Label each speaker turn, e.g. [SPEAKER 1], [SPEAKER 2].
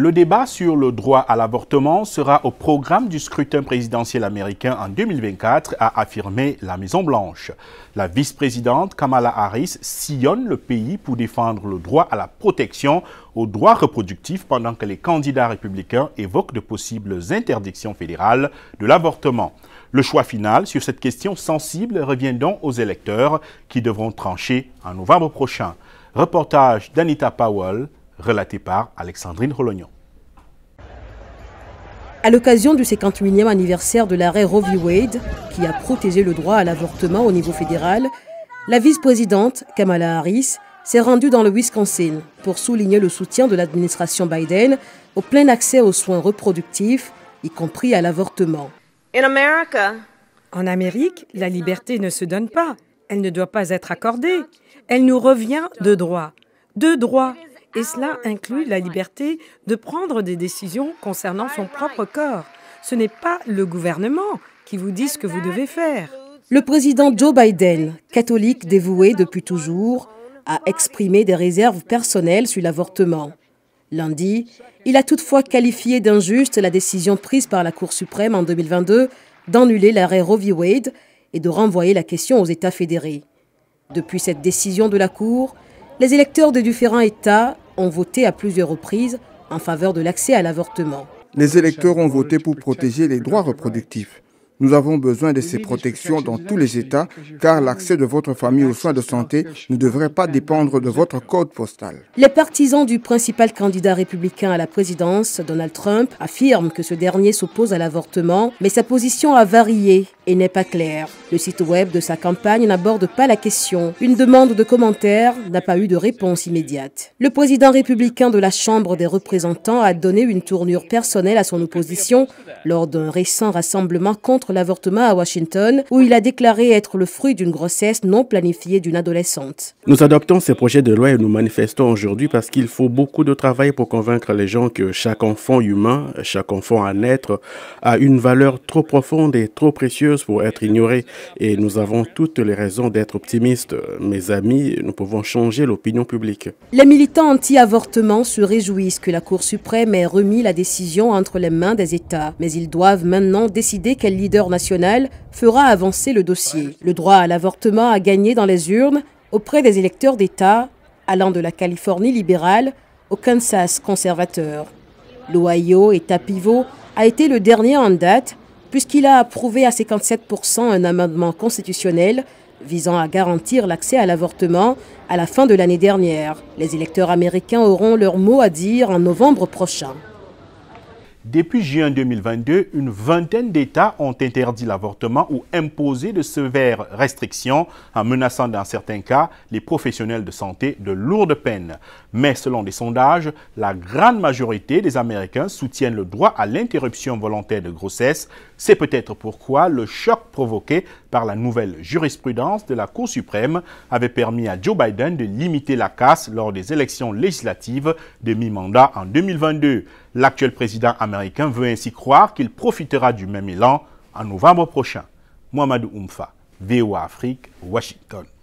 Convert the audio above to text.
[SPEAKER 1] Le débat sur le droit à l'avortement sera au programme du scrutin présidentiel américain en 2024, a affirmé la Maison-Blanche. La vice-présidente Kamala Harris sillonne le pays pour défendre le droit à la protection aux droits reproductifs pendant que les candidats républicains évoquent de possibles interdictions fédérales de l'avortement. Le choix final sur cette question sensible revient donc aux électeurs qui devront trancher en novembre prochain. Reportage d'Anita Powell relaté par Alexandrine Rolognon.
[SPEAKER 2] À l'occasion du 58 e anniversaire de l'arrêt Roe v. Wade, qui a protégé le droit à l'avortement au niveau fédéral, la vice-présidente, Kamala Harris, s'est rendue dans le Wisconsin pour souligner le soutien de l'administration Biden au plein accès aux soins reproductifs, y compris à l'avortement. En Amérique, la liberté ne se donne pas. Elle ne doit pas être accordée. Elle nous revient de droit. De droit et cela ah, inclut la liberté de prendre des décisions concernant son propre corps. Ce n'est pas le gouvernement qui vous dit ce que vous devez faire. Le président Joe Biden, catholique dévoué depuis toujours, a exprimé des réserves personnelles sur l'avortement. Lundi, il a toutefois qualifié d'injuste la décision prise par la Cour suprême en 2022 d'annuler l'arrêt Roe v. Wade et de renvoyer la question aux États fédérés. Depuis cette décision de la Cour, les électeurs des différents États ont voté à plusieurs reprises en faveur de l'accès à l'avortement.
[SPEAKER 1] Les électeurs ont voté pour protéger les droits reproductifs. Nous avons besoin de ces protections dans tous les États car l'accès de votre famille aux soins de santé ne devrait pas dépendre de votre code postal.
[SPEAKER 2] Les partisans du principal candidat républicain à la présidence, Donald Trump, affirment que ce dernier s'oppose à l'avortement, mais sa position a varié et n'est pas clair. Le site web de sa campagne n'aborde pas la question. Une demande de commentaires n'a pas eu de réponse immédiate. Le président républicain de la Chambre des représentants a donné une tournure personnelle à son opposition lors d'un récent rassemblement contre l'avortement à Washington, où il a déclaré être le fruit d'une grossesse non planifiée d'une adolescente.
[SPEAKER 1] Nous adoptons ces projets de loi et nous manifestons aujourd'hui parce qu'il faut beaucoup de travail pour convaincre les gens que chaque enfant humain, chaque enfant à naître, a une valeur trop profonde et trop précieuse pour être ignorés. et nous avons toutes les raisons d'être optimistes. Mes amis, nous pouvons changer l'opinion publique.
[SPEAKER 2] Les militants anti-avortement se réjouissent que la Cour suprême ait remis la décision entre les mains des États, mais ils doivent maintenant décider quel leader national fera avancer le dossier. Le droit à l'avortement a gagné dans les urnes auprès des électeurs d'État allant de la Californie libérale au Kansas conservateur. L'Ohio, État pivot, a été le dernier en date puisqu'il a approuvé à 57% un amendement constitutionnel visant à garantir l'accès à l'avortement à la fin de l'année dernière. Les électeurs américains auront leur mot à dire en novembre prochain.
[SPEAKER 1] Depuis juin 2022, une vingtaine d'États ont interdit l'avortement ou imposé de sévères restrictions en menaçant dans certains cas les professionnels de santé de lourdes peines. Mais selon des sondages, la grande majorité des Américains soutiennent le droit à l'interruption volontaire de grossesse. C'est peut-être pourquoi le choc provoqué par la nouvelle jurisprudence de la Cour suprême avait permis à Joe Biden de limiter la casse lors des élections législatives de mi-mandat en 2022. L'actuel président américain veut ainsi croire qu'il profitera du même élan en novembre prochain. Mohamed Oumfa, VOA Afrique, Washington.